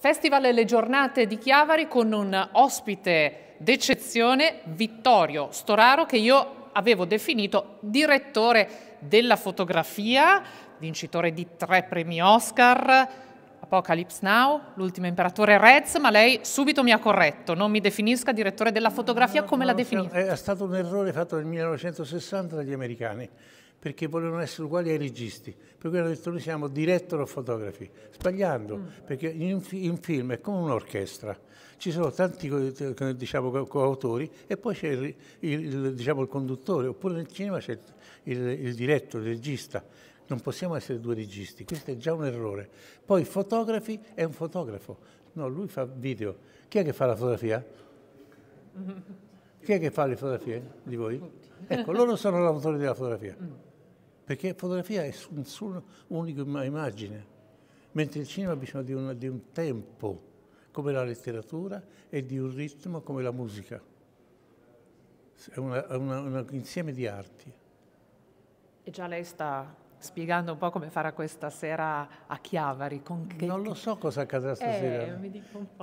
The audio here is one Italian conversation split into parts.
Festival e le giornate di Chiavari con un ospite d'eccezione, Vittorio Storaro, che io avevo definito direttore della fotografia, vincitore di tre premi Oscar, Apocalypse Now, l'ultimo imperatore Reds, ma lei subito mi ha corretto, non mi definisca direttore della fotografia, come no, la definisce? È stato un errore fatto nel 1960 dagli americani perché volevano essere uguali ai registi. Per cui hanno detto noi siamo director of photography, sbagliando, mm. perché in, in, film è come un'orchestra. Ci sono tanti diciamo, coautori e poi c'è il, il, diciamo, il, conduttore, oppure nel cinema c'è il, il direttore, il regista. Non possiamo essere due registi, questo è già un errore. Poi fotografi è un fotografo, no, lui fa video. Chi è che fa la fotografia? Chi è che fa le fotografie di voi? Ecco, loro sono l'autore della fotografia. Mm perché fotografia è un solo unico immagine, mentre il cinema ha bisogno di un, di un tempo come la letteratura e di un ritmo come la musica. È un insieme di arti. E già lei sta spiegando un po' come farà questa sera a Chiavari. Che... Non lo so cosa accadrà stasera. Eh, mi dico un po'.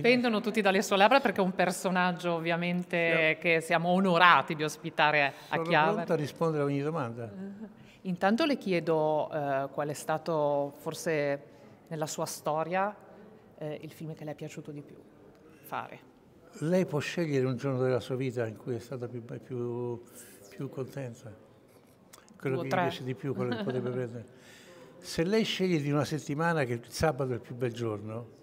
Pendono tutti dalle sue labbra perché è un personaggio ovviamente no. che siamo onorati di ospitare Sono a Chiavari. Sono pronto a rispondere a ogni domanda. Intanto le chiedo eh, qual è stato forse nella sua storia eh, il film che le è piaciuto di più fare. Lei può scegliere un giorno della sua vita in cui è stata più, più, più contenta, quello Due, che piace di più, quello che potrebbe prendere. Se lei sceglie di una settimana che il sabato è il più bel giorno,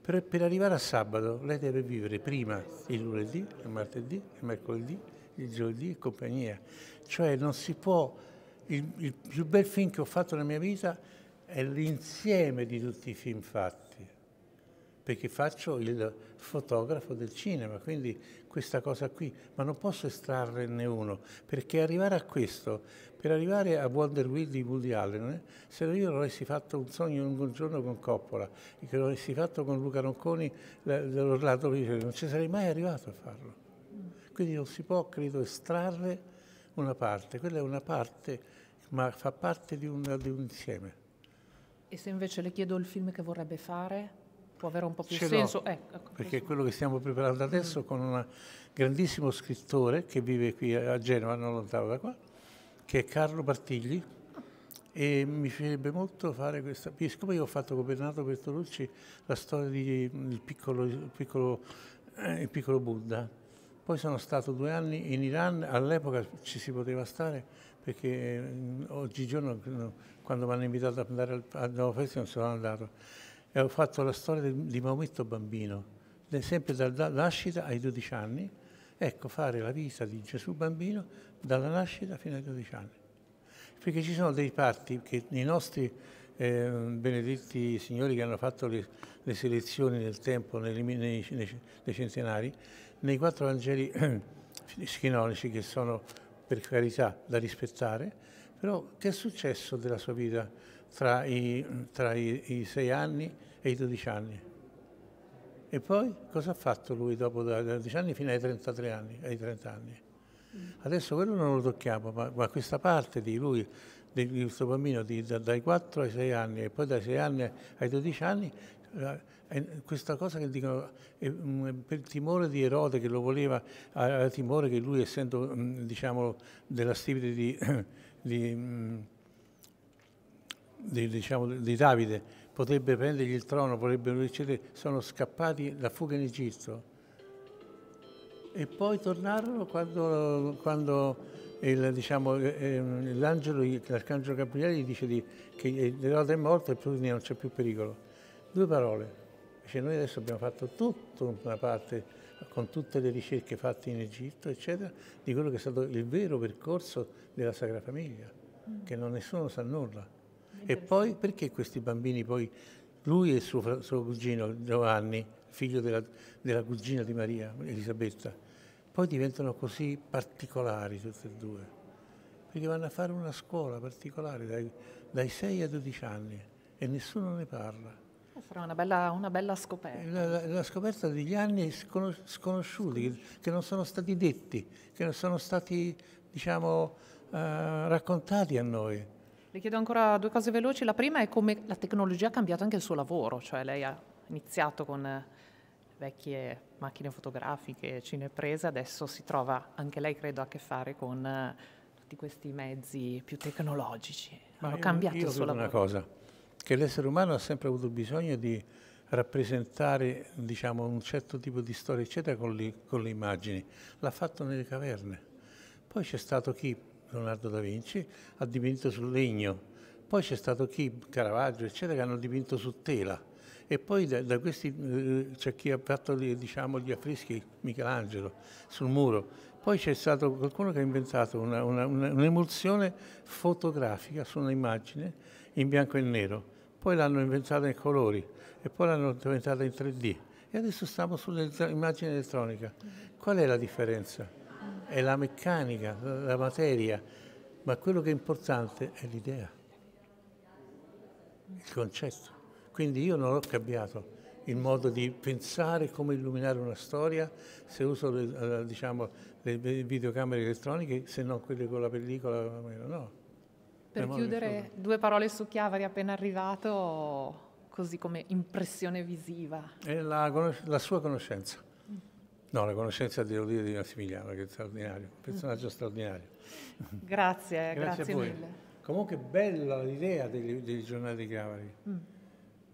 per, per arrivare a sabato lei deve vivere prima il lunedì, il martedì, il mercoledì, il giovedì e compagnia. Cioè non si può il, il più bel film che ho fatto nella mia vita è l'insieme di tutti i film fatti, perché faccio il fotografo del cinema, quindi questa cosa qui, ma non posso estrarne uno, perché arrivare a questo, per arrivare a Wonder Wheel di Woody Allen, eh, se io non avessi fatto un sogno lungo un giorno con Coppola e che lo avessi fatto con Luca Ronconi dell'Orlando, non ci sarei mai arrivato a farlo. Quindi non si può, credo, estrarre una parte, quella è una parte, ma fa parte di, una, di un insieme. E se invece le chiedo il film che vorrebbe fare, può avere un po' più Ce senso? Eh, ecco, perché questo. quello che stiamo preparando adesso mm. con un grandissimo scrittore che vive qui a Genova, non lontano da qua, che è Carlo Bartigli, e mi piacerebbe molto fare questa, siccome io ho fatto con Bernardo Bertolucci la storia del piccolo, piccolo, eh, piccolo Buddha, poi sono stato due anni in Iran, all'epoca ci si poteva stare perché eh, oggigiorno quando mi hanno invitato ad andare al Nuovo Festival non sono andato. E ho fatto la storia di, Maometto bambino, sempre dalla nascita ai 12 anni, ecco fare la vita di Gesù bambino dalla nascita fino ai 12 anni. Perché ci sono dei parti che nei nostri eh, benedetti signori che hanno fatto le, le selezioni nel tempo, nei, nei, nei, centenari, nei quattro Vangeli schinomici che sono per carità da rispettare, però che è successo della sua vita tra i, tra i, i sei anni e i dodici anni? E poi cosa ha fatto lui dopo da, da anni fino ai 33 anni, ai 30 anni? Adesso quello non lo tocchiamo, ma, ma questa parte di lui, di, di questo bambino di, da, dai 4 ai 6 anni e poi dai 6 anni ai 12 anni, eh, questa cosa che dicono mm, per timore di Erode che lo voleva, aveva timore che lui essendo mm, diciamo della stile di, di, mm, di, diciamo, di Davide potrebbe prendergli il trono, potrebbe, eccetera, sono scappati la fuga in Egitto e poi tornarono quando, quando diciamo, eh, ehm, l'angelo, diciamo, l'arcangelo Gabriele gli dice di, che Erode è morto e quindi non c'è più pericolo. Due parole. Dice, noi adesso abbiamo fatto tutta una parte, con tutte le ricerche fatte in Egitto, eccetera, di quello che è stato il vero percorso della Sacra Famiglia, mm. che non nessuno sa nulla. E poi perché questi bambini poi, lui e suo, suo cugino Giovanni, figlio della, della cugina di Maria, Elisabetta, poi diventano così particolari tutte e due, perché vanno a fare una scuola particolare dai, dai 6 ai 12 anni e nessuno ne parla. Sarà una bella, una bella scoperta. La, la, la, scoperta degli anni sconosciuti, sconosciuti, che non sono stati detti, che non sono stati, diciamo, eh, raccontati a noi. Le chiedo ancora due cose veloci. La prima è come la tecnologia ha cambiato anche il suo lavoro, cioè lei ha iniziato con vecchie macchine fotografiche, cineprese, adesso si trova anche lei credo a che fare con eh, tutti questi mezzi più tecnologici. Ma Hanno io, cambiato io il suo lavoro. una cosa, che l'essere umano ha sempre avuto bisogno di rappresentare diciamo, un certo tipo di storia eccetera con le, con le immagini. L'ha fatto nelle caverne. Poi c'è stato chi, Leonardo da Vinci, ha dipinto sul legno. Poi c'è stato chi, Caravaggio eccetera, che hanno dipinto su tela. E poi da, da questi eh, c'è chi ha fatto diciamo, gli affreschi, Michelangelo, sul muro. Poi c'è stato qualcuno che ha inventato un'emulsione fotografica su un'immagine in bianco e nero. Poi l'hanno inventata in colori e poi l'hanno diventata in 3D. E adesso stiamo sull'immagine elettronica. Qual è la differenza? È la meccanica, la, la materia, ma quello che è importante è l'idea, il concetto. Quindi io non ho cambiato il modo di pensare come illuminare una storia se uso le, eh, diciamo, le videocamere elettroniche se non quelle con la pellicola no. Per chiudere due parole su Chiavari appena arrivato, così come impressione visiva. La, la, sua conoscenza. No, la conoscenza devo dire di Massimiliano, che è straordinario, un personaggio straordinario. Grazie, grazie, grazie mille. Comunque bella l'idea dei, dei giornali di Chiavari. Mm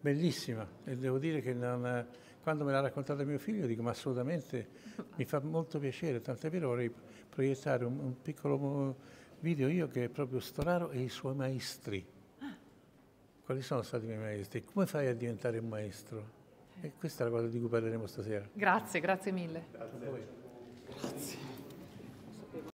bellissima e devo dire che non, quando me l'ha raccontata mio figlio dico ma assolutamente mi fa molto piacere, tant'è vero vorrei proiettare un, un, piccolo video io che è proprio Storaro e i suoi maestri. Quali sono stati i miei maestri? Come fai a diventare un maestro? E questa è la cosa di cui parleremo stasera. Grazie, grazie mille. Grazie.